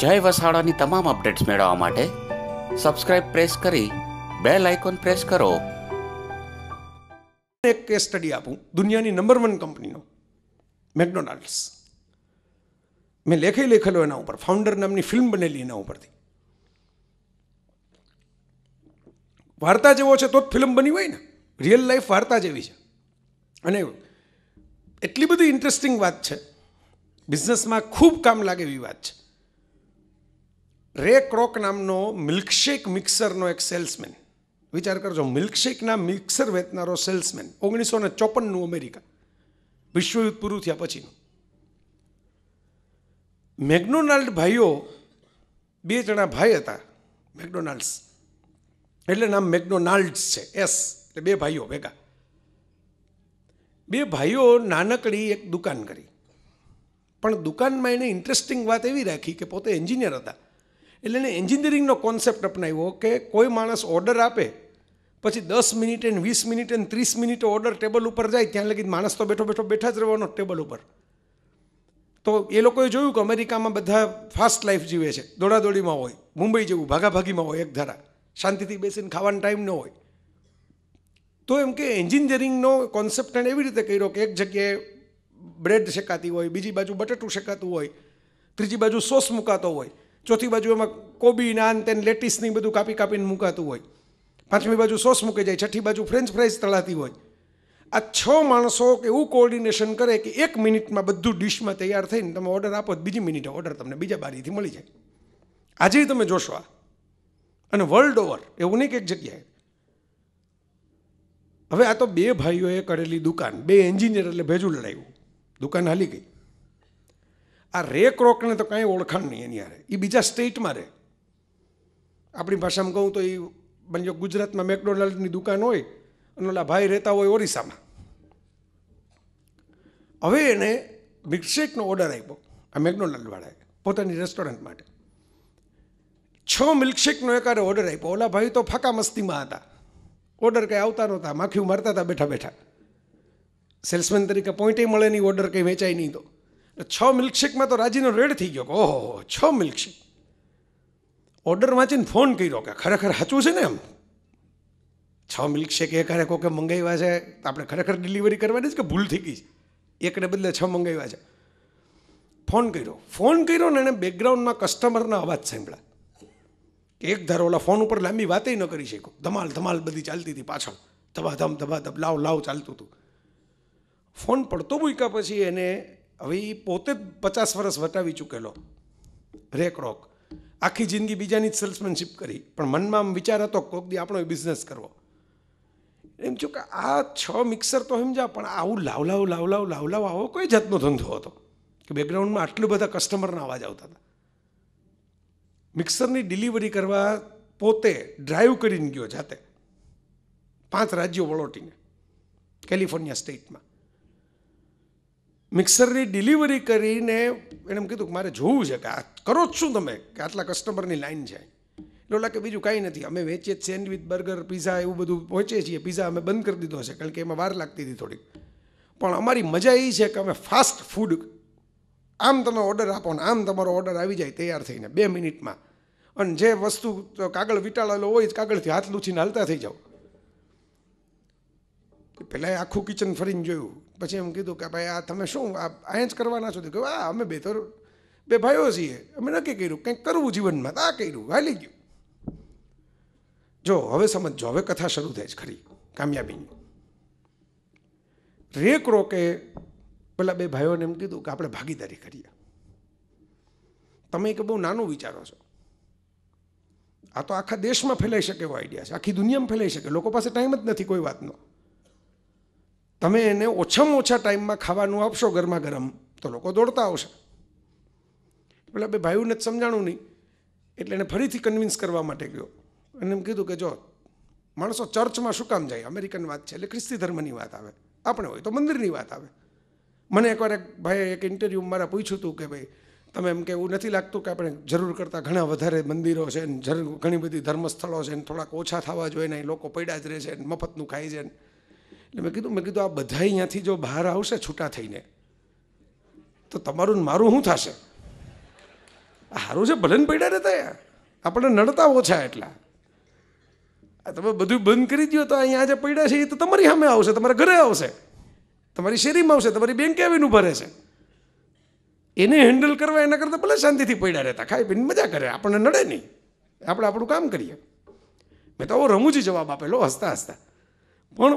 જય વસાડાની તમામ અપડેટ્સ મેળવવા માટે સબસ્ક્રાઇબ પ્રેસ કરી બે લાઇકોન પ્રેસ કરો એક કેસ સ્ટડી આપું દુનિયાની નંબર વન કંપનીનો મેકડોનાલ્ડ્સ મેં લેખે લેખેલો એના ઉપર ફાઉન્ડર નામની ફિલ્મ બનેલી એના ઉપરથી વાર્તા જેવો છે તો જ ફિલ્મ બની હોય ને રિયલ લાઈફ વાર્તા જેવી છે અને એટલી બધી ઇન્ટરેસ્ટિંગ વાત છે બિઝનેસમાં ખૂબ કામ લાગે એવી વાત છે રે ક્રોક નામનો મિલ્કશેક મિક્સરનો એક સેલ્સમેન વિચાર કરજો મિલ્કશેકના મિક્સર વેચનારો સેલ્સમેન ઓગણીસો ને ચોપનનું અમેરિકા વિશ્વયુદ્ધ પૂરું થયા પછી મેગ્ડોનાલ્ડ ભાઈઓ બે જણા ભાઈ હતા મેક્ડોનાલ્ડ્સ એટલે નામ મેક્ડોનાલ્ડ્સ છે એસ એટલે બે ભાઈઓ ભેગા બે ભાઈઓ નાનકડી એક દુકાન કરી પણ દુકાનમાં એને ઇન્ટરેસ્ટિંગ વાત એવી રાખી કે પોતે એન્જિનિયર હતા એટલે એને એન્જિનિયરિંગનો કોન્સેપ્ટ અપનાવ્યો કે કોઈ માણસ ઓર્ડર આપે પછી દસ મિનિટ એને વીસ મિનિટ એને ત્રીસ મિનિટ ઓર્ડર ટેબલ ઉપર જાય ત્યાં લગી માણસ તો બેઠો બેઠો બેઠા જ રહેવાનો ટેબલ ઉપર તો એ લોકોએ જોયું કે અમેરિકામાં બધા ફાસ્ટ લાઈફ જીવે છે દોડાદોડીમાં હોય મુંબઈ જેવું ભાગાભાગીમાં હોય એક ધારા શાંતિથી બેસીને ખાવાનો ટાઈમ ન હોય તો એમ કે એન્જિનિયરિંગનો કોન્સેપ્ટ એણે એવી રીતે કર્યો કે એક જગ્યાએ બ્રેડ શેકાતી હોય બીજી બાજુ બટેટું શેકાતું હોય ત્રીજી બાજુ સોસ મુકાતો હોય ચોથી બાજુ એમાં કોબી નાન તેને લેટીસની બધું કાપી કાપીને મૂકાતું હોય પાંચમી બાજુ સોસ મૂકી જાય છઠ્ઠી બાજુ ફ્રેન્ચ ફ્રાઈઝ તળાતી હોય આ છ માણસો કે એવું કોઓર્ડિનેશન કરે કે એક મિનિટમાં બધું ડિશમાં તૈયાર થઈને તમે ઓર્ડર આપો બીજી મિનિટે ઓર્ડર તમને બીજા બારીથી મળી જાય આજે તમે જોશો આ અને વર્લ્ડ ઓવર એવું નહીં કે એક જગ્યાએ હવે આ તો બે ભાઈઓએ કરેલી દુકાન બે એન્જિનિયર એટલે ભેજું લડાવ્યું દુકાન હાલી ગઈ આ રેક રોકને તો કાંઈ ઓળખાણ નહીં એની હારે એ બીજા સ્ટેટમાં રહે આપણી ભાષામાં કહું તો એ બન્યો ગુજરાતમાં મેકડોનાલ્ડની દુકાન હોય અને ઓલા ભાઈ રહેતા હોય ઓરિસ્સામાં હવે એને મિલ્કશેકનો ઓર્ડર આપ્યો આ મેકડોનાલ્ડવાળાએ પોતાની રેસ્ટોરન્ટ માટે છ મિલ્કશેકનો એકારે ઓર્ડર આપ્યો ઓલા ભાઈ તો ફાકા મસ્તીમાં હતા ઓર્ડર કંઈ આવતા નહોતા માખીઓ મારતા હતા બેઠા બેઠા સેલ્સમેન તરીકે પોઈન્ટે મળે નહીં ઓર્ડર કંઈ વેચાય નહીં તો છ મિલ્કશેકમાં તો રાજીનો રેડ થઈ ગયો કે ઓહો છ મિલ્કશેક ઓર્ડર વાંચીને ફોન કર્યો કે ખરેખર સાચું છે ને એમ છ મિલ્કશેક એ ખરે કોકે મંગાવ્યા છે તો આપણે ખરેખર ડિલિવરી કરવાની છે કે ભૂલ થઈ ગઈ છે એકને બદલે છ મંગાવ્યા છે ફોન કર્યો ફોન કર્યો ને એને બેકગ્રાઉન્ડમાં કસ્ટમરના અવાજ સાંભળ્યા એક ધારોલા ફોન ઉપર લાંબી વાતે ન કરી શક્યો ધમાલ ધમાલ બધી ચાલતી હતી પાછળ ધબાધમ ધબાધબ લાવ લાવ ચાલતું હતું ફોન પડતો મૂક્યા પછી એને હવે એ પોતે જ પચાસ વર્ષ વટાવી ચૂકેલો રેકરોક આખી જિંદગી બીજાની જ સેલ્સમેનશીપ કરી પણ મનમાં આમ વિચાર હતો કોક દી આપણો બિઝનેસ કરવો એમ છું કે આ છ મિક્સર તો સમજા પણ આવું લાવલાવ લાવલાવ લાવલાવ આવો કોઈ જાતનો ધંધો હતો કે બેકગ્રાઉન્ડમાં આટલું બધા કસ્ટમરના અવાજ આવતા હતા મિક્સરની ડિલિવરી કરવા પોતે ડ્રાઈવ કરીને ગયો જાતે પાંચ રાજ્યો વળોટીને કેલિફોર્નિયા સ્ટેટમાં મિક્સરની ડિલિવરી કરીને એને એમ કીધું કે મારે જોવું છે કે આ કરો જ શું તમે કે આટલા કસ્ટમરની લાઈન છે એટલે ઓલા કે બીજું કાંઈ નથી અમે વેચીએ સેન્ડવિચ બર્ગર પીઝા એવું બધું પહોંચીએ છીએ પીઝા અમે બંધ કરી દીધો છે કારણ કે એમાં વાર લાગતી હતી થોડીક પણ અમારી મજા એ છે કે અમે ફાસ્ટ ફૂડ આમ તમે ઓર્ડર આપો ને આમ તમારો ઓર્ડર આવી જાય તૈયાર થઈને બે મિનિટમાં અને જે વસ્તુ કાગળ વીંટાળેલો હોય જ કાગળથી હાથ લૂછીને હાલતા થઈ જાઓ પહેલાં આખું કિચન ફરીને જોયું પછી એમ કીધું કે ભાઈ આ તમે શું આ જ કરવાના છો કહ્યું આ અમે બે તો બે ભાઈઓ છીએ અમે નક્કી કર્યું કંઈક કરવું જીવનમાં આ કર્યું હાલી ગયું જો હવે સમજો હવે કથા શરૂ થાય છે ખરી કામયાબીની રેક રોકે પેલા બે ભાઈઓને એમ કીધું કે આપણે ભાગીદારી કરીએ તમે કે બહુ નાનું વિચારો છો આ તો આખા દેશમાં ફેલાઈ શકે એવો આઈડિયા છે આખી દુનિયામાં ફેલાઈ શકે લોકો પાસે ટાઈમ જ નથી કોઈ વાતનો તમે એને ઓછામાં ઓછા ટાઈમમાં ખાવાનું આપશો ગરમા ગરમ તો લોકો દોડતા આવશે પેલા બે ભાઈઓને જ સમજાણું નહીં એટલે એને ફરીથી કન્વિન્સ કરવા માટે ગયો અને એમ કીધું કે જો માણસો ચર્ચમાં શું કામ જાય અમેરિકન વાત છે એટલે ખ્રિસ્તી ધર્મની વાત આવે આપણે હોય તો મંદિરની વાત આવે મને એકવાર એક ભાઈ એક ઇન્ટરવ્યૂ મારે પૂછ્યું હતું કે ભાઈ તમે એમ કે એવું નથી લાગતું કે આપણે જરૂર કરતાં ઘણા વધારે મંદિરો છે ઘણી બધી ધર્મસ્થળો છે ને થોડાક ઓછા થવા જોઈએ ને લોકો પડ્યા જ રહે છે મફતનું ખાય છે એટલે મેં કીધું મેં કીધું આ બધા અહીંયાથી જો બહાર આવશે છૂટા થઈને તો તમારું મારું શું થશે સારું છે ભલે પડ્યા રહેતા યાર આપણે નડતા ઓછા એટલા તમે બધું બંધ કરી દો તો અહીંયા જે પડ્યા છે એ તો તમારી સામે આવશે તમારા ઘરે આવશે તમારી શેરીમાં આવશે તમારી બેંકે આવીને ભરે છે એને હેન્ડલ કરવા એના કરતાં ભલે શાંતિથી પડ્યા રહેતા ખાઈ પીને મજા કરે આપણને નડે નહીં આપણે આપણું કામ કરીએ મેં તો આવો રમૂજી જવાબ આપેલો હસતા હસતા પણ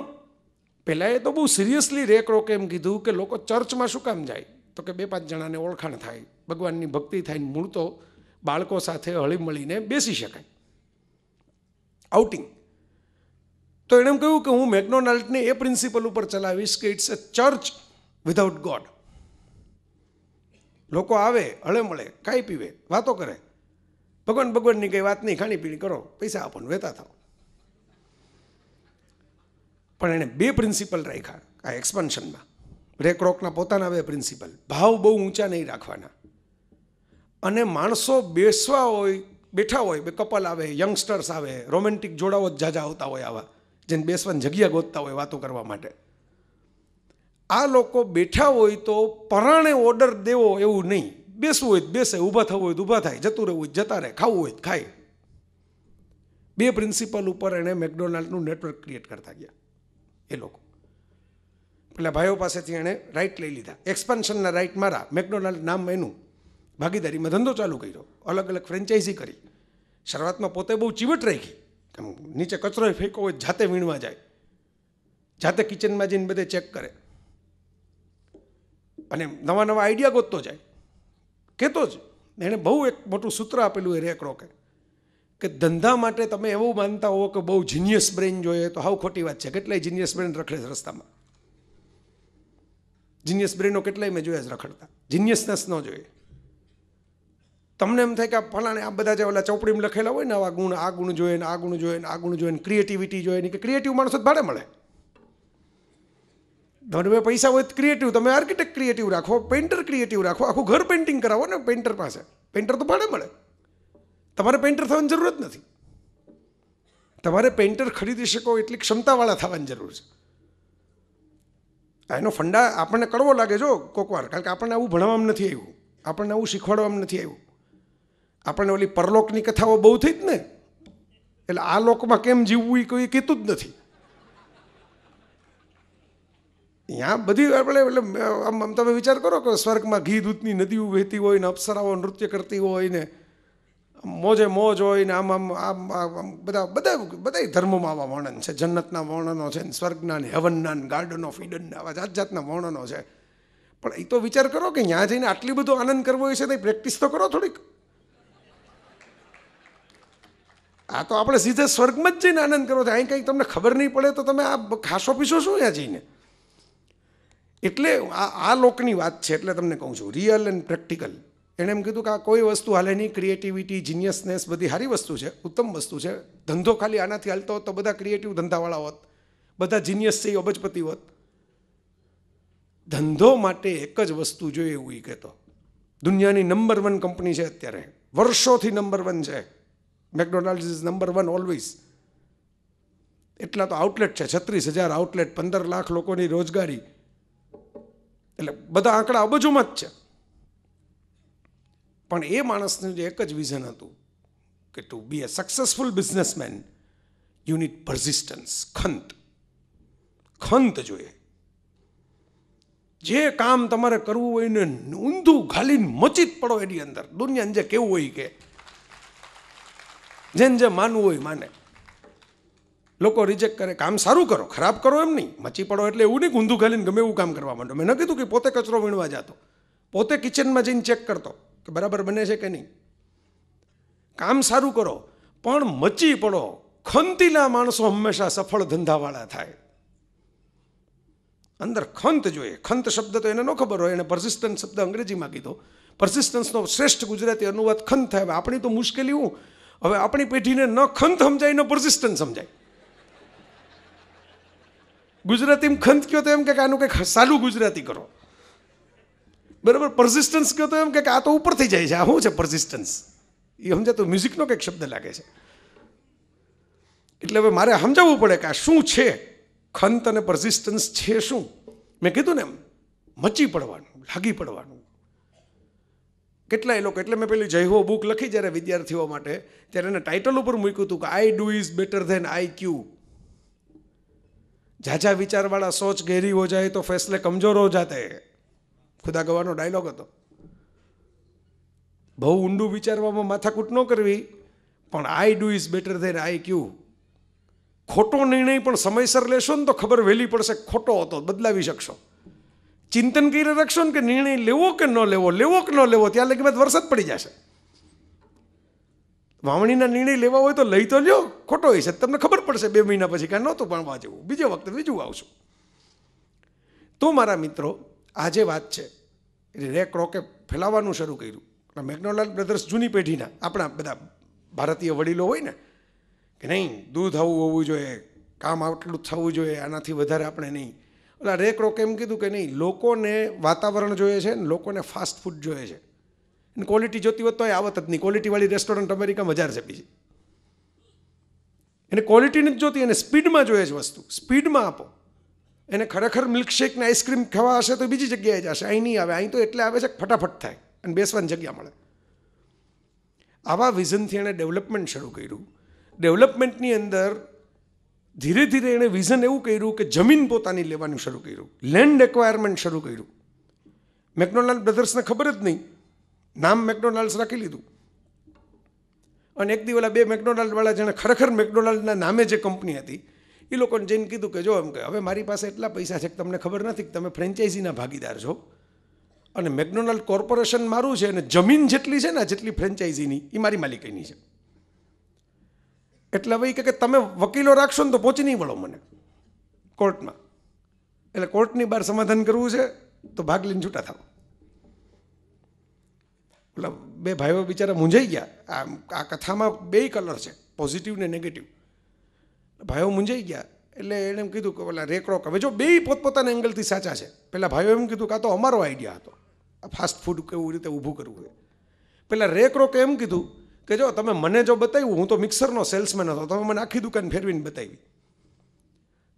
પહેલાં એ તો બહુ સિરિયસલી રેકરો એમ કીધું કે લોકો ચર્ચમાં શું કામ જાય તો કે બે પાંચ જણાને ઓળખાણ થાય ભગવાનની ભક્તિ થાય મૂળ તો બાળકો સાથે હળીમળીને બેસી શકાય આઉટિંગ તો એણે કહ્યું કે હું મેકડોનાલ્ડને એ પ્રિન્સિપલ ઉપર ચલાવીશ કે it's a church without god લોકો આવે હળે મળે ખાઈ પીવે વાતો કરે ભગવાન ભગવાનની કંઈ વાત નહીં ખાણીપીણી કરો પૈસા આપણને વહેતા થાવ પણ એણે બે પ્રિન્સિપલ રાખ્યા આ એક્સપાન્શનમાં રેકરોકના પોતાના બે પ્રિન્સિપલ ભાવ બહુ ઊંચા નહીં રાખવાના અને માણસો બેસવા હોય બેઠા હોય બે કપલ આવે યંગસ્ટર્સ આવે રોમેન્ટિક જોડાઓ જ જાજા આવતા હોય આવા જેને બેસવાની જગ્યા ગોતતા હોય વાતો કરવા માટે આ લોકો બેઠા હોય તો પરાણે ઓર્ડર દેવો એવું નહીં બેસવું હોય બેસે ઊભા થવું હોય તો ઊભા થાય જતું રહેવું હોય જતા રહે ખાવું હોય ખાય બે પ્રિન્સિપલ ઉપર એણે મેકડોનાલ્ડનું નેટવર્ક ક્રિએટ કરતા ગયા એ લોકો પેલા ભાઈઓ પાસેથી એણે રાઇટ લઈ લીધા એક્સપાન્શનના રાઇટ મારા મેકડોનાલ્ડ નામ એનું ભાગીદારીમાં ધંધો ચાલુ કર્યો અલગ અલગ ફ્રેન્ચાઇઝી કરી શરૂઆતમાં પોતે બહુ ચીવટ રાખી કેમ નીચે કચરો ફેંકો હોય જાતે વીણવા જાય જાતે કિચનમાં જઈને બધે ચેક કરે અને નવા નવા આઈડિયા ગોતતો જાય કહેતો જ એણે બહુ એક મોટું સૂત્ર આપેલું એ રેકડો કે કે ધંધા માટે તમે એવું માનતા હો કે બહુ જીનિયસ બ્રેન જોઈએ તો હાવ ખોટી વાત છે કેટલાય જીનિયસ બ્રેન રખડે છે રસ્તામાં જીનિયસ બ્રેનો કેટલાય મેં જોયા છે રખડતા જીનિયસનેસ ન જોઈએ તમને એમ થાય કે ફલાણે આ બધા જે ઓલા ચોપડીમાં લખેલા હોય ને આવા ગુણ આ ગુણ જોઈએ ને આ ગુણ જોઈએ ને આ ગુણ જોઈએ ને ક્રિએટિવિટી જોઈએ ને કે ક્રિએટિવ માણસો જ ભાડે મળે તમે પૈસા હોય ક્રિએટિવ તમે આર્કિટેક્ટ ક્રિએટિવ રાખો પેન્ટર ક્રિએટિવ રાખો આખું ઘર પેઇન્ટિંગ કરાવો ને પેન્ટર પાસે પેન્ટર તો ભાડે મળે તમારે પેન્ટર થવાની જરૂર જ નથી તમારે પેન્ટર ખરીદી શકો એટલી ક્ષમતાવાળા થવાની જરૂર છે એનો ફંડા આપણને કડવો લાગે જો કોકવાર કારણ કે આપણને આવું ભણવામાં નથી આવ્યું આપણને આવું શીખવાડવામાં નથી આવ્યું આપણને ઓલી પરલોકની કથાઓ બહુ થઈ જ ને એટલે આ લોકમાં કેમ જીવવું એ કોઈ કહેતું જ નથી અહીંયા બધી આપણે એટલે આમ તમે વિચાર કરો કે સ્વર્ગમાં ઘી દૂધની નદીઓ વહેતી હોય ને અપ્સરાઓ નૃત્ય કરતી હોય ને મોજે મોજ હોય ને આમ આમ આમ આમ બધા બધા બધા ધર્મોમાં આવા વર્ણન છે જન્નતના વર્ણનો છે ને સ્વર્ગના ને હવનના ને ગાર્ડન ઓફ ઈડનના આવા જાત જાતના વર્ણનો છે પણ એ તો વિચાર કરો કે ત્યાં જઈને આટલી બધો આનંદ કરવો હોય છે તો પ્રેક્ટિસ તો કરો થોડીક આ તો આપણે સીધા સ્વર્ગમાં જ જઈને આનંદ કરવો છે અહીં કંઈ તમને ખબર નહીં પડે તો તમે આ ખાસો પીશો શું ત્યાં જઈને એટલે આ આ લોકની વાત છે એટલે તમને કહું છું રિયલ એન્ડ પ્રેક્ટિકલ એણે એમ કીધું કે આ કોઈ વસ્તુ હાલે નહીં ક્રિએટિવિટી જીનિયસનેસ બધી સારી વસ્તુ છે ઉત્તમ વસ્તુ છે ધંધો ખાલી આનાથી હાલતો હોત તો બધા ક્રિએટિવ ધંધાવાળા હોત બધા જીનિયસ છે એ અબજપતિ હોત ધંધો માટે એક જ વસ્તુ જોઈએ એવું એ કહેતો દુનિયાની નંબર વન કંપની છે અત્યારે વર્ષોથી નંબર વન છે McDonald is number one always એટલા તો આઉટલેટ છે છત્રીસ હજાર આઉટલેટ પંદર લાખ લોકોની રોજગારી એટલે બધા આંકડા અબજોમાં જ છે પણ એ માણસનું જે એક જ વિઝન હતું કે to be a successful businessman you need persistence ખંત ખંત જોઈએ જે કામ તમારે કરવું હોય ને ઊંધું ઘાલીને મચી જ પડો એની અંદર દુનિયા જે કેવું હોય કે જેને જે માનવું હોય માને લોકો રિજેક્ટ કરે કામ સારું કરો ખરાબ કરો એમ નહીં મચી પડો એટલે એવું નહીં ઊંધું ઘાલીને ગમે એવું કામ કરવા માંડો મેં ન કીધું કે પોતે કચરો વીણવા જતો પોતે કિચનમાં જઈને ચેક કરતો કે બરાબર બને છે કે નહીં કામ સારું કરો પણ મચી પડો ખંતીલા માણસો હંમેશા સફળ ધંધાવાળા થાય અંદર ખંત જોઈએ ખંત શબ્દ તો એને ન ખબર હોય એને પરસિસ્ટન્ટ શબ્દ અંગ્રેજીમાં કીધો પરસિસ્ટન્સનો શ્રેષ્ઠ ગુજરાતી અનુવાદ ખંત થાય આપણી તો મુશ્કેલી હું હવે આપણી પેઢીને ન ખંત સમજાય ન પરસિસ્ટન્ટ સમજાય ગુજરાતીમાં ખંત કયો તો એમ કે આનું કંઈક સાલું ગુજરાતી કરો બરાબર પરસિસ્ટન્સ કહો તો એમ કે આ તો ઉપરથી જાય છે આ શું છે પરસિસ્ટન્સ એ સમજાતું મ્યુઝિકનો કંઈક શબ્દ લાગે છે એટલે હવે મારે સમજાવવું પડે કે આ શું છે ખંત અને પરસિસ્ટન્સ છે શું મેં કીધું ને એમ મચી પડવાનું લાગી પડવાનું કેટલા એ લોકો એટલે મેં પેલી જય હો બુક લખી જ્યારે વિદ્યાર્થીઓ માટે ત્યારે એને ટાઇટલ ઉપર મૂક્યું હતું કે I do is better than I Q ઝાઝા વિચારવાળા સોચ ગહેરી હો જાય તો ફેસલે કમજોર હો જાતે ખુદા ગવાનો ડાયલોગ હતો બહુ ઊંડું વિચારવામાં માથાકૂટ ન કરવી પણ I do is better than I Q ખોટો નિર્ણય પણ સમયસર લેશો ને તો ખબર વહેલી પડશે ખોટો હતો બદલાવી શકશો ચિંતન કરીને રાખશો ને કે નિર્ણય લેવો કે ન લેવો લેવો કે ન લેવો ત્યાં લગી બાદ વરસાદ પડી જશે વાવણીના નિર્ણય લેવા હોય તો લઈ તો લ્યો ખોટો હોય છે તમને ખબર પડશે બે મહિના પછી કાંઈ નહોતું પણ વાંચવું બીજે વખતે બીજું આવશું તો મારા મિત્રો આજે વાત છે એટલે રેક રોકે ફેલાવવાનું શરૂ કર્યું એટલે મેઘનોલાલ બ્રધર્સ જૂની પેઢીના આપણા બધા ભારતીય વડીલો હોય ને કે નહીં દૂધ આવું હોવું જોઈએ કામ આટલું થવું જોઈએ આનાથી વધારે આપણે નહીં એટલે રેક રોકે એમ કીધું કે નહીં લોકોને વાતાવરણ જોઈએ છે ને લોકોને ફાસ્ટ ફૂડ જોઈએ છે અને ક્વોલિટી જોતી હોત તો એ આવત જ નહીં ક્વોલિટીવાળી રેસ્ટોરન્ટ અમેરિકામાં હજાર છે બીજી એને ક્વોલિટીની જ જોતી એને સ્પીડમાં જોઈએ છે વસ્તુ સ્પીડમાં આપો એને ખરેખર મિલ્કશેક ને આઈસ્ક્રીમ ખાવા હશે તો બીજી જગ્યાએ જશે અહીં નહીં આવે અહીં તો એટલે આવે છે કે ફટાફટ થાય અને બેસવાની જગ્યા મળે આવા વિઝનથી એણે ડેવલપમેન્ટ શરૂ કર્યું ડેવલપમેન્ટની અંદર ધીરે ધીરે એણે વિઝન એવું કર્યું કે જમીન પોતાની લેવાનું શરૂ કર્યું લેન્ડ એક્વાયરમેન્ટ શરૂ કર્યું મેકડોનાલ્ડ બ્રધર્સને ખબર જ નહીં નામ મેકડોનાલ્ડ્સ રાખી લીધું અને એક દિવસ બે મેકડોનાલ્ડવાળા વાળા જેણે ખરેખર મેકડોનાલ્ડના નામે જે કંપની હતી એ લોકોને જઈને કીધું કે જો એમ કે હવે મારી પાસે એટલા પૈસા છે કે તમને ખબર નથી કે તમે ફ્રેન્ચાઇઝીના ભાગીદાર છો અને મેકડોનાલ્ડ કોર્પોરેશન મારું છે અને જમીન જેટલી છે ને જેટલી ફ્રેન્ચાઇઝીની એ મારી માલિકીની છે એટલે હવે એ કે તમે વકીલો રાખશો ને તો પહોંચી નહીં વળો મને કોર્ટમાં એટલે કોર્ટની બહાર સમાધાન કરવું છે તો ભાગ લઈને છૂટા થાવ એટલે બે ભાઈઓ બિચારા મૂંઝાઈ ગયા આ આ કથામાં બે કલર છે પોઝિટિવ ને નેગેટિવ ભાઈઓ મૂંઝાઈ ગયા એટલે એણે એમ કીધું કે પેલા રેકડો હવે જો બે પોતપોતાના એંગલથી સાચા છે પહેલાં ભાઈઓ એમ કીધું કે આ તો અમારો આઈડિયા હતો ફાસ્ટ ફૂડ કેવું રીતે ઊભું કરવું એ પહેલાં રેકડો કે એમ કીધું કે જો તમે મને જો બતાવ્યું હું તો મિક્સરનો સેલ્સમેન હતો તમે મને આખી દુકાન ફેરવીને બતાવી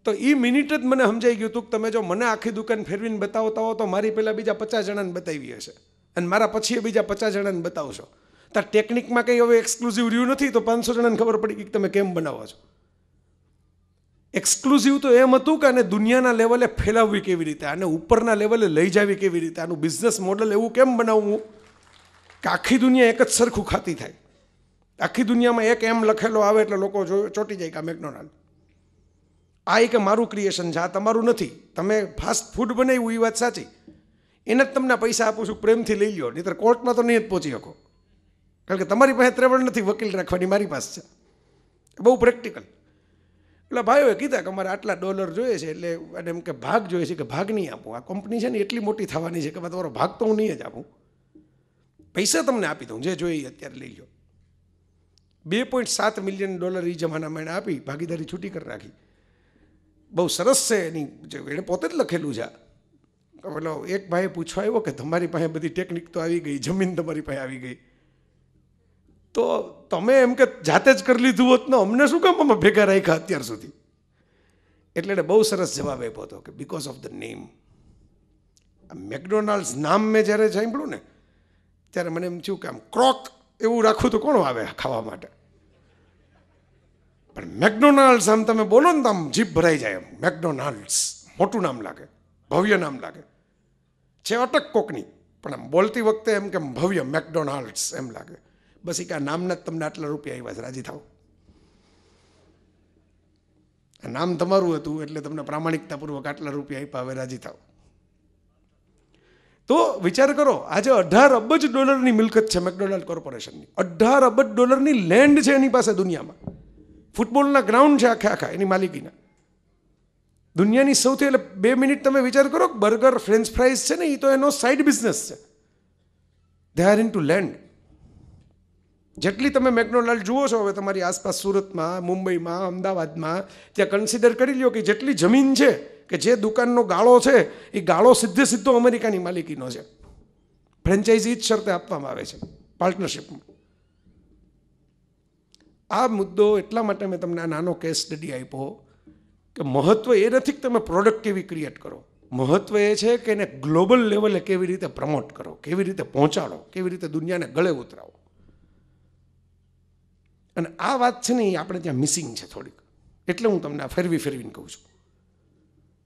તો એ મિનિટ જ મને સમજાઈ ગયું હતું કે તમે જો મને આખી દુકાન ફેરવીને બતાવતા હો તો મારી પહેલાં બીજા પચાસ જણાને બતાવી હશે અને મારા પછી એ બીજા પચાસ જણાને બતાવશો તો ટેકનિકમાં કંઈ હવે એક્સક્લુઝિવ રહ્યું નથી તો પાંચસો જણાને ખબર પડી કે તમે કેમ બનાવો છો એક્સક્લુઝિવ તો એમ હતું કે આને દુનિયાના લેવલે ફેલાવવી કેવી રીતે આને ઉપરના લેવલે લઈ જવી કેવી રીતે આનું બિઝનેસ મોડલ એવું કેમ બનાવવું કે આખી દુનિયા એક જ સરખું ખાતી થાય આખી દુનિયામાં એક એમ લખેલો આવે એટલે લોકો જો ચોટી જાય કે આ મેકડોનાલ્ડ આ એક મારું ક્રિએશન છે આ તમારું નથી તમે ફાસ્ટ ફૂડ બનાવ્યું એ વાત સાચી એને જ તમને પૈસા આપું છું પ્રેમથી લઈ લો નહીતર કોર્ટમાં તો નહીં જ પહોંચી શકો કારણ કે તમારી પાસે ત્રેવડ નથી વકીલ રાખવાની મારી પાસે છે બહુ પ્રેક્ટિકલ એટલે ભાઈઓએ કીધા કે અમારે આટલા ડોલર જોઈએ છે એટલે અને એમ કે ભાગ જોઈએ છે કે ભાગ નહીં આપું આ કંપની છે ને એટલી મોટી થવાની છે કે તમારો ભાગ તો હું નહીં જ આપું પૈસા તમને આપી દઉં જે જોઈએ અત્યારે લઈ લો બે પોઈન્ટ સાત મિલિયન ડોલર એ જમાનામાં એણે આપી ભાગીદારી છૂટી કરી રાખી બહુ સરસ છે એની એણે પોતે જ લખેલું છે પેલો એક ભાઈએ પૂછવા આવ્યો કે તમારી પાસે બધી ટેકનિક તો આવી ગઈ જમીન તમારી પાસે આવી ગઈ તો તમે એમ કે જાતે જ કરી લીધું હોત ને અમને શું કામ અમે ભેગા રાખ્યા અત્યાર સુધી એટલે એને બહુ સરસ જવાબ આપ્યો હતો કે બિકોઝ ઓફ ધ નેમ આ મેકડોનાલ્ડ્સ નામ મેં જ્યારે સાંભળ્યું ને ત્યારે મને એમ થયું કે આમ ક્રોક એવું રાખવું તો કોણ આવે ખાવા માટે પણ મેકડોનાલ્ડ્સ આમ તમે બોલો ને તો આમ જીભ ભરાઈ જાય એમ મેકડોનાલ્ડ્સ મોટું નામ લાગે ભવ્ય નામ લાગે છે અટક કોકની પણ આમ બોલતી વખતે એમ કે ભવ્ય મેકડોનાલ્ડ્સ એમ લાગે બસ એ કે નામના જ તમને આટલા રૂપિયા આવ્યા છે રાજી થાવ આ નામ તમારું હતું એટલે તમને પ્રામાણિકતાપૂર્વક આટલા રૂપિયા આપ્યા હવે રાજી થાવ તો વિચાર કરો આજે અઢાર અબજ ડોલરની મિલકત છે મેકડોનાલ્ડ કોર્પોરેશનની અઢાર અબજ ડોલરની લેન્ડ છે એની પાસે દુનિયામાં ફૂટબોલના ગ્રાઉન્ડ છે આખા આખા એની માલિકીના દુનિયાની સૌથી એટલે બે મિનિટ તમે વિચાર કરો બર્ગર ફ્રેન્ચ ફ્રાઈઝ છે ને એ તો એનો સાઇડ બિઝનેસ છે they are in to land જેટલી તમે મેકડોનાલ્ડ જુઓ છો હવે તમારી આસપાસ સુરતમાં મુંબઈમાં અમદાવાદમાં ત્યાં કન્સિડર કરી લ્યો કે જેટલી જમીન છે કે જે દુકાનનો ગાળો છે એ ગાળો સીધે સીધો અમેરિકાની માલિકીનો છે ફ્રેન્ચાઇઝી જ શરતે આપવામાં આવે છે પાર્ટનરશિપમાં આ મુદ્દો એટલા માટે મેં તમને આ નાનો કેસ સ્ટડી આપ્યો કે મહત્ત્વ એ નથી કે તમે પ્રોડક્ટ કેવી ક્રિએટ કરો મહત્ત્વ એ છે કે એને ગ્લોબલ લેવલે કેવી રીતે પ્રમોટ કરો કેવી રીતે પહોંચાડો કેવી રીતે દુનિયાને ગળે ઉતરાવો અને આ વાત છે ને એ આપણે ત્યાં મિસિંગ છે થોડીક એટલે હું તમને આ ફેરવી ફેરવીને કહું છું